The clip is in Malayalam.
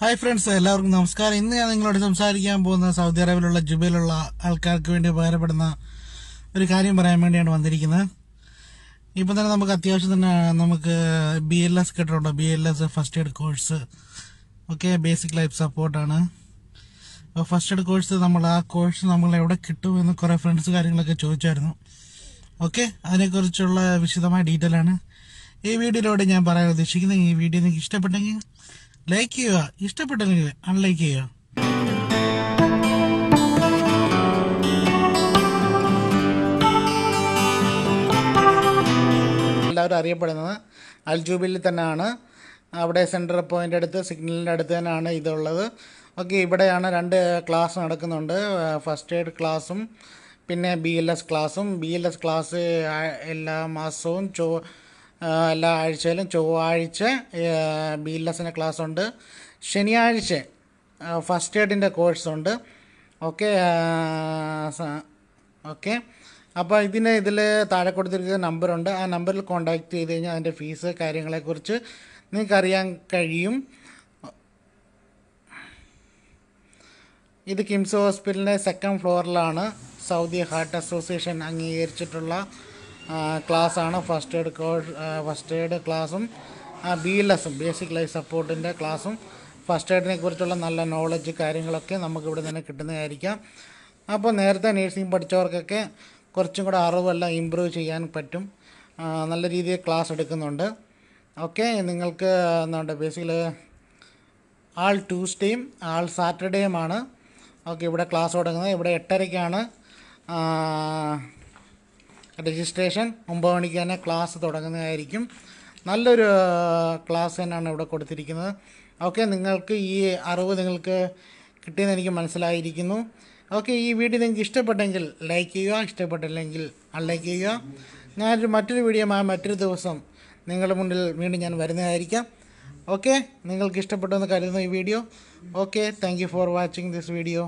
ഹായ് ഫ്രണ്ട്സ് എല്ലാവർക്കും നമസ്കാരം ഇന്ന് ഞാൻ നിങ്ങളോട് സംസാരിക്കാൻ പോകുന്ന സൗദി അറേബ്യയിലുള്ള ജുബയിലുള്ള ആൾക്കാർക്ക് വേണ്ടി ഉപകാരപ്പെടുന്ന ഒരു കാര്യം പറയാൻ വേണ്ടിയാണ് വന്നിരിക്കുന്നത് ഇപ്പം തന്നെ നമുക്ക് അത്യാവശ്യം തന്നെ നമുക്ക് ബി എൽ എസ് കേട്ടിട്ടുണ്ട് B L S first aid course okay basic life സപ്പോർട്ടാണ് അപ്പോൾ ഫസ്റ്റ് എയ്ഡ് കോഴ്സ് നമ്മൾ ആ കോഴ്സ് നമ്മൾ എവിടെ കിട്ടും എന്ന് കുറേ ഫ്രണ്ട്സ് കാര്യങ്ങളൊക്കെ ചോദിച്ചായിരുന്നു ഓക്കെ അതിനെക്കുറിച്ചുള്ള വിശദമായ ഡീറ്റെയിൽ ആണ് ഈ വീഡിയോയിലൂടെ ഞാൻ പറയാൻ ഉദ്ദേശിക്കുന്നത് ഈ വീഡിയോ നിങ്ങൾക്ക് ഇഷ്ടപ്പെട്ടെങ്കിൽ ലൈക്ക് ചെയ്യുക ഇഷ്ടപ്പെട്ടെങ്കിൽ അൺലൈക്ക് ചെയ്യുക എല്ലാവരും അറിയപ്പെടുന്നത് അൽജൂബിൽ തന്നെയാണ് അവിടെ സെൻട്രൽ പോയിൻ്റ് അടുത്ത് സിഗ്നലിൻ്റെ അടുത്ത് തന്നെയാണ് ഇതുള്ളത് ഓക്കെ ഇവിടെയാണ് രണ്ട് ക്ലാസ് നടക്കുന്നുണ്ട് ഫസ്റ്റ് എയ്ഡ് ക്ലാസ്സും പിന്നെ ബി എൽ എസ് ക്ലാസ്സും ബി എൽ എസ് ക്ലാസ് എല്ലാ മാസവും ചോ എല്ലാ ആഴ്ചയിലും ചൊവ്വാഴ്ച ബി എൽ എസിൻ്റെ ക്ലാസ്സുണ്ട് ശനിയാഴ്ച ഫസ്റ്റ് എയ്ഡിൻ്റെ കോഴ്സുണ്ട് ഓക്കെ ഓക്കെ അപ്പോൾ ഇതിന് ഇതിൽ താഴെ കൊടുത്തിരിക്കുന്ന നമ്പറുണ്ട് ആ നമ്പറിൽ കോൺടാക്റ്റ് ചെയ്ത് കഴിഞ്ഞാൽ അതിൻ്റെ ഫീസ് കാര്യങ്ങളെക്കുറിച്ച് നിങ്ങൾക്ക് അറിയാൻ കഴിയും ഇത് കിംസ് ഹോസ്പിറ്റലിൻ്റെ സെക്കൻഡ് ഫ്ലോറിലാണ് സൗദി ഹാർട്ട് അസോസിയേഷൻ അംഗീകരിച്ചിട്ടുള്ള ക്ലാസ്സാണ് first aid course first aid ക്ലാസ്സും ബി എൽ എസും ബേസിക് ലൈഫ് സപ്പോർട്ടിൻ്റെ ക്ലാസ്സും ഫസ്റ്റ് എയ്ഡിനെ കുറിച്ചുള്ള നല്ല നോളജ് കാര്യങ്ങളൊക്കെ നമുക്ക് ഇവിടെ നിന്ന് കിട്ടുന്നതായിരിക്കാം അപ്പോൾ നേരത്തെ നേഴ്സിംഗ് പഠിച്ചവർക്കൊക്കെ കുറച്ചും കൂടെ അറിവെല്ലാം ഇമ്പ്രൂവ് ചെയ്യാൻ പറ്റും നല്ല രീതിയിൽ ക്ലാസ് എടുക്കുന്നുണ്ട് ഓക്കെ നിങ്ങൾക്ക് എന്താണ് ബേസിക്കൽ ആൾ ട്യൂസ്ഡേയും ആൾ സാറ്റർഡേയുമാണ് ഓക്കെ ഇവിടെ ക്ലാസ് തുടങ്ങുന്നത് ഇവിടെ എട്ടരയ്ക്കാണ് രജിസ്ട്രേഷൻ ഒമ്പത് മണിക്ക് തന്നെ ക്ലാസ് തുടങ്ങുന്നതായിരിക്കും നല്ലൊരു ക്ലാസ് തന്നെയാണ് ഇവിടെ കൊടുത്തിരിക്കുന്നത് ഓക്കെ നിങ്ങൾക്ക് ഈ അറിവ് നിങ്ങൾക്ക് കിട്ടിയെന്ന് എനിക്ക് മനസ്സിലായിരിക്കുന്നു ഓക്കെ ഈ വീഡിയോ നിങ്ങൾക്ക് ഇഷ്ടപ്പെട്ടെങ്കിൽ ലൈക്ക് ചെയ്യുക ഇഷ്ടപ്പെട്ടില്ലെങ്കിൽ അൺലൈക്ക് ചെയ്യുക ഞാനൊരു മറ്റൊരു വീഡിയോമായി മറ്റൊരു ദിവസം നിങ്ങളുടെ മുന്നിൽ വീണ്ടും ഞാൻ വരുന്നതായിരിക്കാം ഓക്കെ നിങ്ങൾക്ക് ഇഷ്ടപ്പെട്ടു എന്ന് കരുതുന്നു ഈ video okay thank for watching this video